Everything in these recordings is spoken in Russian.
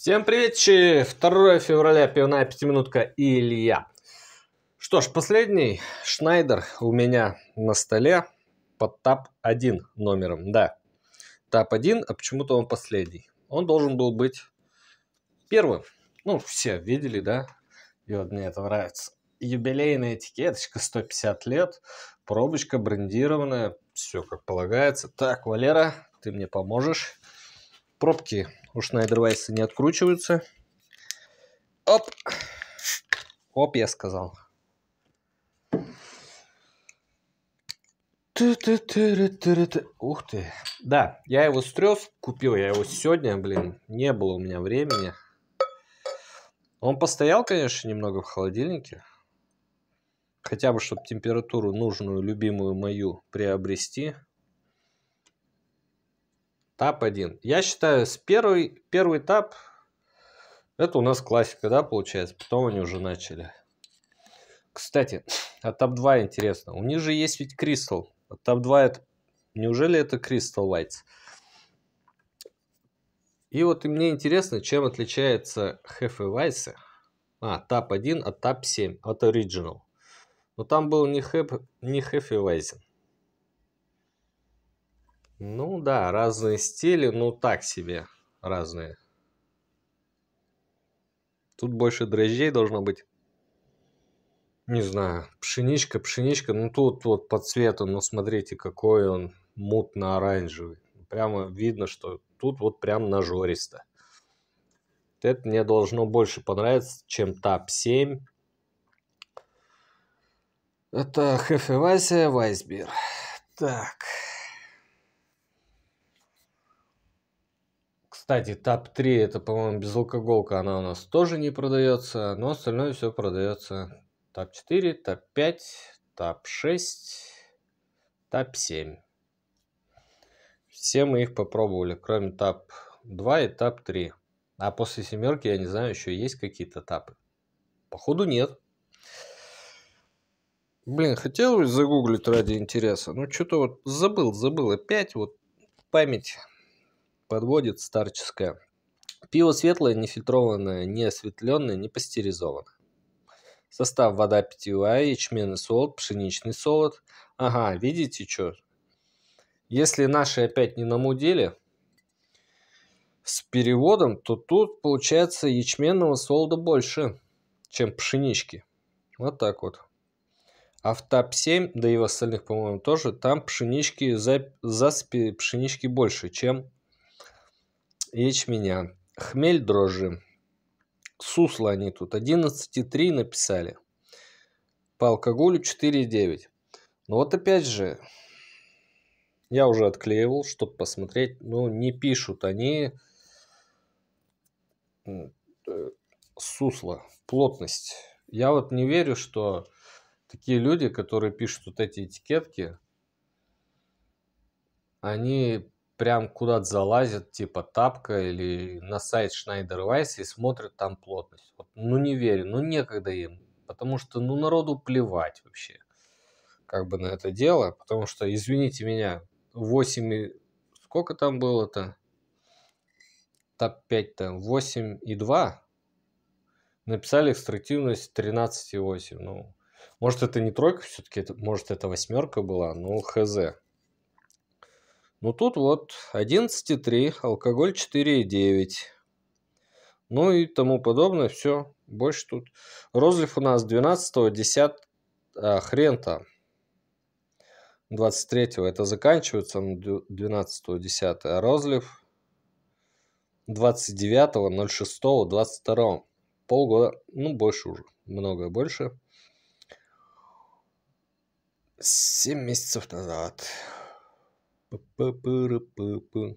Всем привет! 2 февраля, пивная пятиминутка Илья. Что ж, последний Шнайдер у меня на столе под ТАП-1 номером, да. ТАП-1, а почему-то он последний. Он должен был быть первым. Ну, все видели, да? И вот мне это нравится. Юбилейная этикеточка, 150 лет, пробочка брендированная, все как полагается. Так, Валера, ты мне поможешь. Пробки у Шнайдервайса не откручиваются. Оп! Оп, я сказал. Ух ты. Да, я его стрес купил я его сегодня, блин, не было у меня времени. Он постоял, конечно, немного в холодильнике. Хотя бы, чтобы температуру нужную, любимую мою приобрести. Тап 1. Я считаю, с первый, первый этап, это у нас классика, да, получается. Потом они уже начали. Кстати, а тап 2 интересно. У них же есть ведь кристалл. А тап 2 это... Неужели это кристалл лайтс? И вот и мне интересно, чем отличается Хеф и Вайсы, а, тап 1 от тап 7, от оригинал. Но там был не Хеф, не Хеф и Вайзен. Ну да, разные стили, ну так себе разные. Тут больше дрожжей должно быть. Не знаю, пшеничка, пшеничка. Ну тут вот по цвету, ну смотрите, какой он мутно-оранжевый. Прямо видно, что тут вот прям нажористо. Это мне должно больше понравиться, чем ТАП-7. Это Хефевайся Вайсбир. Так. Кстати, ТАП-3 это, по-моему, безалкоголка, она у нас тоже не продается, но остальное все продается. ТАП-4, ТАП-5, ТАП-6, ТАП-7. Все мы их попробовали, кроме ТАП-2 и ТАП-3. А после семерки, я не знаю, еще есть какие-то ТАПы. Походу нет. Блин, хотел загуглить ради интереса, но что-то вот забыл, забыл. Опять вот память подводит старческое. Пиво светлое, нефильтрованное фильтрованное, не осветленное, не пастеризованное. Состав вода питьевая, ячменный солод, пшеничный солод. Ага, видите, что? Если наши опять не намудили с переводом, то тут получается ячменного солода больше, чем пшенички. Вот так вот. А в ТАП-7, да и в остальных, по-моему, тоже, там пшенички, за, за пшенички больше, чем ячменя, хмель дрожжи. Сусло они тут 11,3 написали. По алкоголю 4,9. Но ну вот опять же, я уже отклеивал, чтобы посмотреть. Ну, не пишут они э, сусло, плотность. Я вот не верю, что такие люди, которые пишут вот эти этикетки, они прям куда-то залазят, типа Тапка или на сайт Schneider Weiss и смотрят там плотность. Вот, ну не верю, ну некогда им, потому что ну народу плевать вообще как бы на это дело, потому что, извините меня, 8 и... Сколько там было-то? Топ-5 там, 8 и 2? Написали экстрактивность 13,8. Ну, может, это не тройка все-таки, может, это восьмерка была, ну, хз. Ну тут вот 11,3, алкоголь 4,9. Ну и тому подобное, все. Больше тут. Розлив у нас 12 10 а, хрен там. 23 это заканчивается на 12 10 а розлив 29 -го, 06 -го, 22 -го. полгода, ну больше уже, много больше. 7 месяцев назад. Что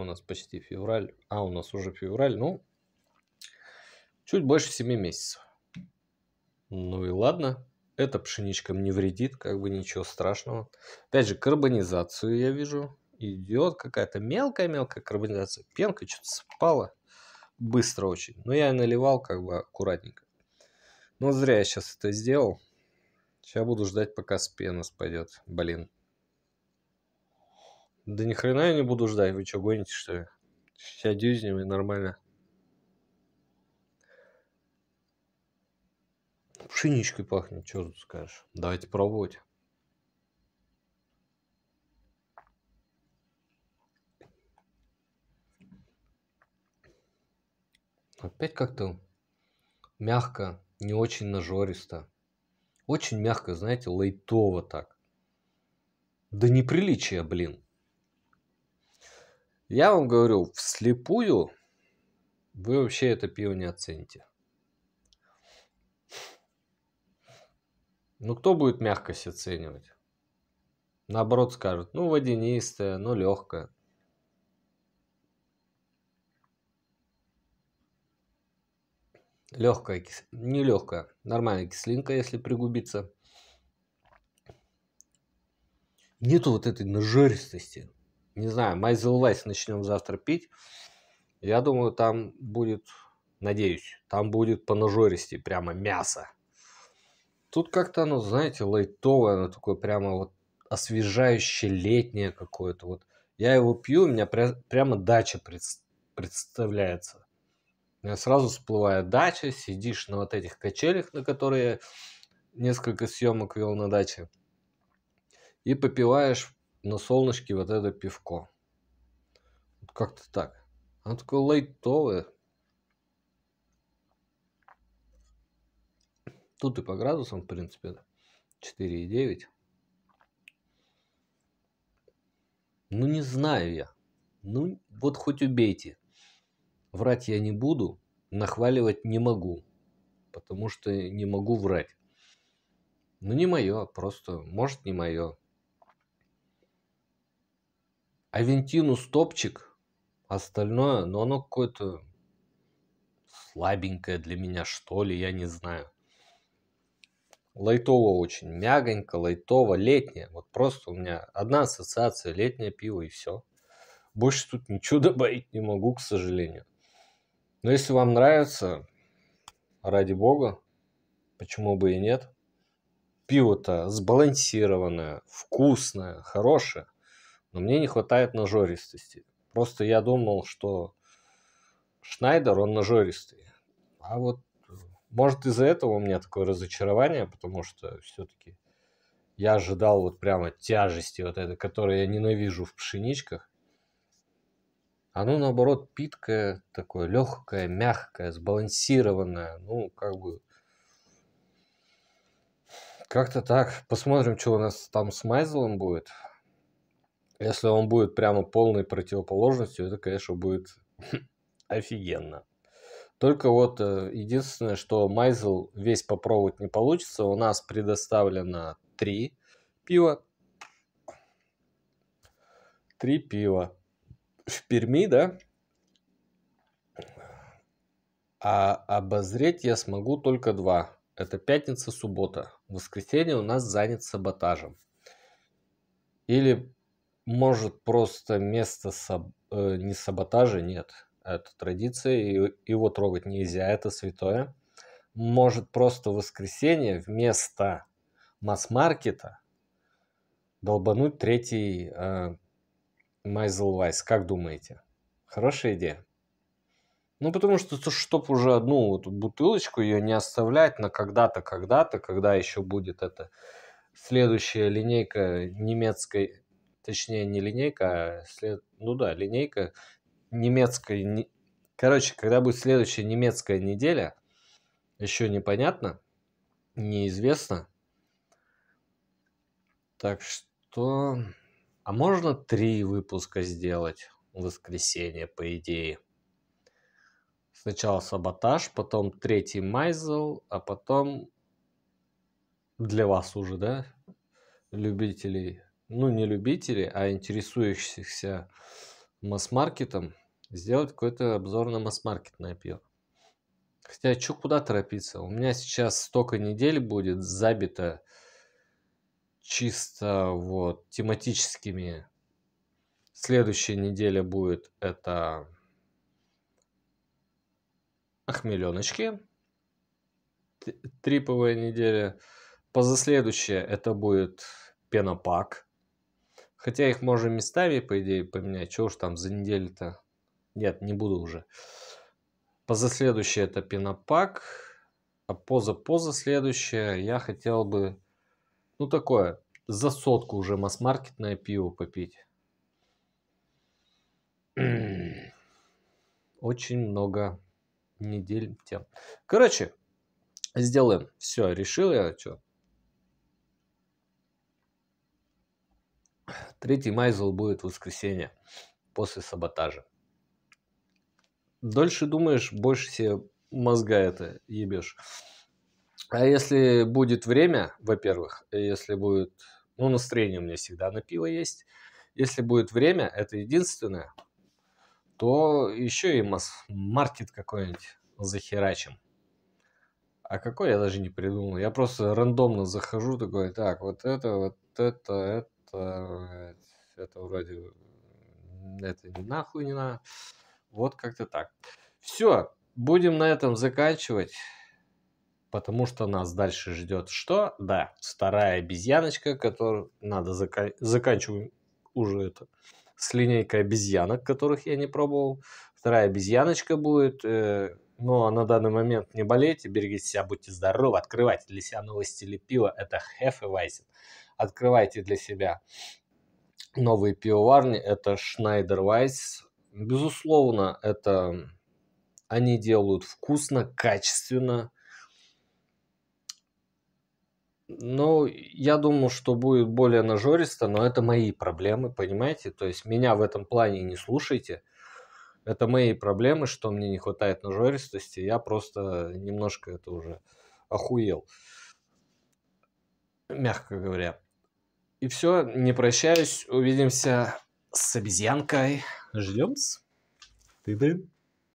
у нас почти февраль? А, у нас уже февраль, ну, чуть больше 7 месяцев. Ну и ладно, эта пшеничка мне вредит, как бы ничего страшного. Опять же, карбонизацию я вижу. Идет какая-то мелкая-мелкая карбонизация. Пенка что-то спала быстро очень. Но я наливал как бы аккуратненько. Но зря я сейчас это сделал. Сейчас буду ждать, пока с пена спадет. Блин. Да ни хрена я не буду ждать, вы что, гоните что ли? Сейчас дюзнем и нормально. Пшеничкой пахнет, что тут скажешь. Давайте пробовать. Опять как-то мягко, не очень нажористо. Очень мягко, знаете, лайтово так. Да неприличие, блин. Я вам говорю, вслепую вы вообще это пиво не оцените. Ну, кто будет мягкость оценивать? Наоборот скажут, ну, водянистая, ну, легкая, Легкая, не легкая, нормальная кислинка, если пригубиться. Нету вот этой нажористости не знаю, Майзелвайс начнем завтра пить, я думаю, там будет, надеюсь, там будет по нажористи прямо мясо. Тут как-то оно, знаете, лайтовое, оно такое прямо вот освежающее летнее какое-то. Вот я его пью, у меня пря- прямо дача пред- представляется. У меня сразу всплывает дача, сидишь на вот этих качелях, на которые несколько съемок вел на даче, и попиваешь на солнышке вот это пивко. Как-то так. Оно такое лайтовое. Тут и по градусам, в принципе, 4,9. Ну, не знаю я. Ну, вот хоть убейте. Врать я не буду, нахваливать не могу, потому что не могу врать. Ну, не мое, просто, может, не мое. Авентинус топчик, а остальное, но ну, оно какое-то слабенькое для меня, что ли, я не знаю. Лайтово очень, мягонько, лайтово, летнее. Вот просто у меня одна ассоциация, летнее пиво и все. Больше тут ничего добавить не могу, к сожалению. Но если вам нравится, ради бога, почему бы и нет. Пиво-то сбалансированное, вкусное, хорошее но мне не хватает нажористости. Просто я думал, что Шнайдер, он нажористый. А вот, э, может, из-за этого у меня такое разочарование, потому что все-таки я ожидал вот прямо тяжести вот этой, которую я ненавижу в пшеничках. Оно, наоборот, питкое, такое легкое, мягкое, сбалансированное. Ну, как бы, как-то так. Посмотрим, что у нас там с Майзелом будет. Если он будет прямо полной противоположностью, это, конечно, будет офигенно. Только вот э, единственное, что Майзел весь попробовать не получится. У нас предоставлено три пива. Три пива. В Перми, да? А обозреть я смогу только два. Это пятница, суббота. В воскресенье у нас занят саботажем. Или может просто место саб... Э, не саботажа, нет, это традиция, и его трогать нельзя, это святое. Может просто воскресенье вместо масс-маркета долбануть третий э, Майзелвайс, как думаете? Хорошая идея? Ну, потому что, чтобы уже одну вот бутылочку ее не оставлять на когда-то, когда-то, когда еще будет это следующая линейка немецкой точнее не линейка, а след... ну да, линейка немецкая Не... Короче, когда будет следующая немецкая неделя, еще непонятно, неизвестно. Так что, а можно три выпуска сделать в воскресенье, по идее. Сначала саботаж, потом третий майзел, а потом для вас уже, да, любителей ну не любители, а интересующихся масс-маркетом, сделать какой-то обзор на масс-маркетное пиво. Хотя, что куда торопиться? У меня сейчас столько недель будет забито чисто вот тематическими. Следующая неделя будет это охмеленочки. Триповая неделя. Позаследующая это будет пенопак. Хотя их можно местами, по идее, поменять. Чего уж там за неделю-то? Нет, не буду уже. Поза следующая это пенопак. А поза поза следующая я хотел бы, ну такое, за сотку уже масс-маркетное пиво попить. Очень много недель тем. Короче, сделаем. Все, решил я что. Третий Майзел будет в воскресенье после саботажа. Дольше думаешь, больше себе мозга это ебешь. А если будет время, во-первых, если будет... Ну, настроение у меня всегда на пиво есть. Если будет время, это единственное, то еще и масс-маркет какой-нибудь захерачим. А какой я даже не придумал. Я просто рандомно захожу, такой, так, вот это, вот это, это что э, это вроде это не нахуй не на. Вот как-то так. Все, будем на этом заканчивать. Потому что нас дальше ждет что? Да, вторая обезьяночка, которую надо зака... заканчиваем уже это с линейкой обезьянок, которых я не пробовал. Вторая обезьяночка будет. Э, но на данный момент не болейте, берегите себя, будьте здоровы, открывайте для себя новости или пиво. Это Хеф и Вайсин открывайте для себя новые пивоварни. Это Schneider Weiss. Безусловно, это они делают вкусно, качественно. Ну, я думаю, что будет более нажористо, но это мои проблемы, понимаете? То есть меня в этом плане не слушайте. Это мои проблемы, что мне не хватает нажористости. Я просто немножко это уже охуел. Мягко говоря. И все, не прощаюсь. Увидимся с обезьянкой. Ждем. Ты-ты.